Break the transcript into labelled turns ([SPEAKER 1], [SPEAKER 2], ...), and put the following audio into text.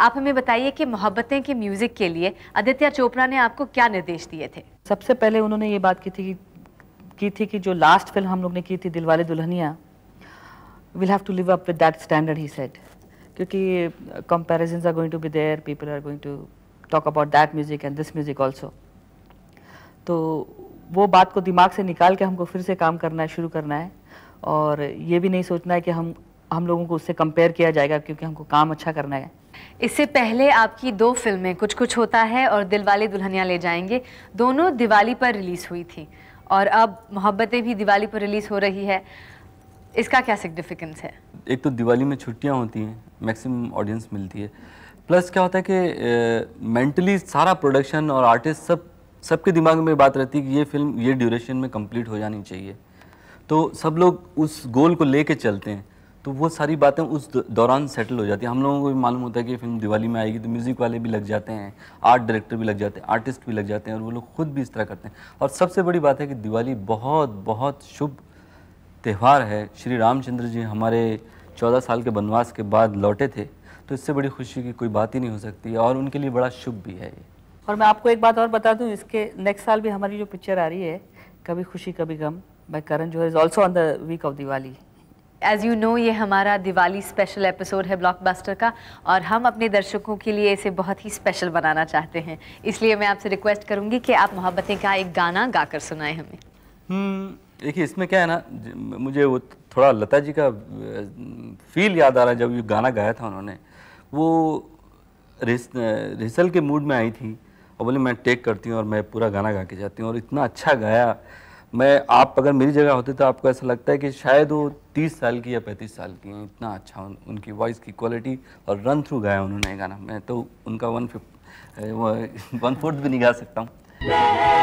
[SPEAKER 1] आप हमें बताइए कि मोहब्बतें के म्यूजिक के लिए आदित्य चोपड़ा ने आपको क्या निर्देश दिए थे
[SPEAKER 2] सबसे पहले उन्होंने ये बात की थी की थी कि जो लास्ट फिल्म हम लोग ने की थी Dilwale Dulhania will have to live up with that standard he said क्योंकि comparisons are going to be there people are going to talk about that music and this music also तो वो बात को दिमाग से निकाल के हमको फिर से काम करना है शुरू करना है और ये भी नहीं सोचना है कि हम हम लोगों को उससे कंपेयर
[SPEAKER 1] किया जाएगा क्योंकि हमको काम अच्छा करना है इससे पहले आपकी दो फिल्में कुछ कुछ होता है और दिल वाले दुल्हनिया ले जाएंगे दोनों दिवाली पर रिलीज़ हुई थी और अब मोहब्बतें भी दिवाली पर रिलीज़ हो रही है इसका क्या सिग्निफिकेंस है
[SPEAKER 3] एक तो दिवाली में छुट्टियाँ होती हैं मैक्सिमम ऑडियंस मिलती है प्लस क्या होता है कि मेंटली सारा प्रोडक्शन और आर्टिस्ट सब सबके दिमाग में बात रहती है कि ये फिल्म ये ड्यूरेशन में कंप्लीट हो जानी चाहिए तो सब लोग उस गोल को ले चलते हैं तो वो सारी बातें उस दौरान सेटल हो जाती है हम लोगों को भी मालूम होता है कि फिल्म दिवाली में आएगी तो म्यूज़िक वाले भी लग जाते हैं आर्ट डायरेक्टर भी लग जाते हैं आर्टिस्ट भी लग जाते हैं और वो लोग खुद भी इस तरह करते हैं और सबसे बड़ी बात है कि दिवाली बहुत बहुत शुभ त्यौहार है श्री रामचंद्र जी हमारे चौदह साल के वनवास के बाद लौटे थे तो इससे बड़ी खुशी की कोई बात ही नहीं हो सकती और उनके लिए बड़ा शुभ भी है ये
[SPEAKER 2] और मैं आपको एक बात और बता दूँ इसके नेक्स्ट साल भी हमारी जो पिक्चर आ रही है कभी खुशी कभी गम बाई करण जो is also on the week of Diwali
[SPEAKER 1] as you know ये हमारा दिवाली स्पेशल एपिसोड है ब्लॉकबस्टर का और हम अपने दर्शकों के लिए इसे बहुत ही स्पेशल बनाना चाहते हैं इसलिए मैं आपसे रिक्वेस्ट करूँगी कि आप मोहब्बतें का एक गाना गाकर सुनाएं हमें
[SPEAKER 3] हम्म, देखिए इसमें क्या है ना मुझे वो थोड़ा लता जी का फील याद आ रहा है जब ये गाना गाया था उन्होंने वो रिहर्सल के मूड में आई थी और बोले मैं टेक करती हूँ और मैं पूरा गाना गा के जाती हूँ और इतना अच्छा गाया मैं आप अगर मेरी जगह होते तो आपको ऐसा लगता है कि शायद वो तीस साल की या पैंतीस साल की हैं इतना अच्छा उन, उनकी वॉइस की क्वालिटी और रन थ्रू गाया उन्होंने गाना मैं तो उनका वन फिफ्थ वन फोर्थ भी नहीं गा सकता हूँ